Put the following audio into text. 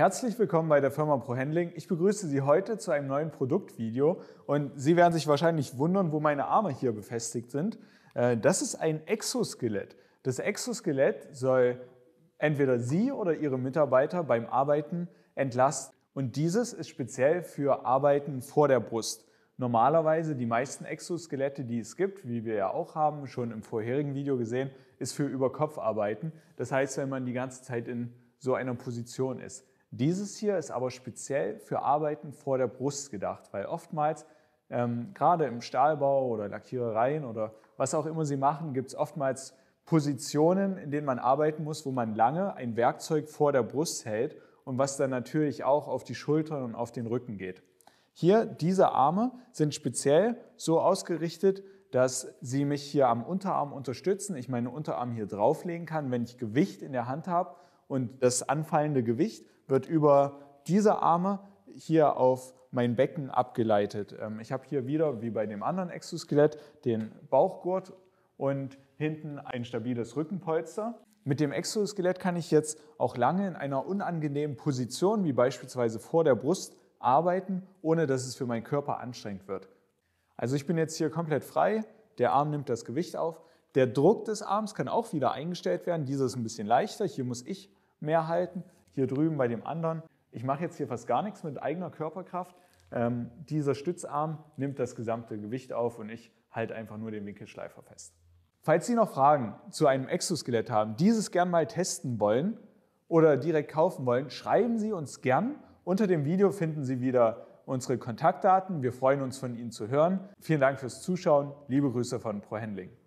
Herzlich willkommen bei der Firma ProHandling. Ich begrüße Sie heute zu einem neuen Produktvideo und Sie werden sich wahrscheinlich wundern, wo meine Arme hier befestigt sind. Äh, das ist ein Exoskelett. Das Exoskelett soll entweder Sie oder Ihre Mitarbeiter beim Arbeiten entlasten. Und dieses ist speziell für Arbeiten vor der Brust. Normalerweise die meisten Exoskelette, die es gibt, wie wir ja auch haben, schon im vorherigen Video gesehen, ist für Überkopfarbeiten. Das heißt, wenn man die ganze Zeit in so einer Position ist. Dieses hier ist aber speziell für Arbeiten vor der Brust gedacht, weil oftmals, ähm, gerade im Stahlbau oder Lackierereien oder was auch immer Sie machen, gibt es oftmals Positionen, in denen man arbeiten muss, wo man lange ein Werkzeug vor der Brust hält und was dann natürlich auch auf die Schultern und auf den Rücken geht. Hier, diese Arme sind speziell so ausgerichtet, dass sie mich hier am Unterarm unterstützen, ich meine Unterarm hier drauflegen kann, wenn ich Gewicht in der Hand habe und das anfallende Gewicht wird über diese Arme hier auf mein Becken abgeleitet. Ähm, ich habe hier wieder, wie bei dem anderen Exoskelett, den Bauchgurt und hinten ein stabiles Rückenpolster. Mit dem Exoskelett kann ich jetzt auch lange in einer unangenehmen Position, wie beispielsweise vor der Brust, arbeiten, ohne dass es für meinen Körper anstrengend wird. Also ich bin jetzt hier komplett frei, der Arm nimmt das Gewicht auf. Der Druck des Arms kann auch wieder eingestellt werden. Dieser ist ein bisschen leichter. Hier muss ich mehr halten, hier drüben bei dem anderen. Ich mache jetzt hier fast gar nichts mit eigener Körperkraft. Ähm, dieser Stützarm nimmt das gesamte Gewicht auf und ich halte einfach nur den Winkelschleifer fest. Falls Sie noch Fragen zu einem Exoskelett haben, dieses gern mal testen wollen oder direkt kaufen wollen, schreiben Sie uns gern. Unter dem Video finden Sie wieder unsere Kontaktdaten. Wir freuen uns, von Ihnen zu hören. Vielen Dank fürs Zuschauen. Liebe Grüße von ProHandling.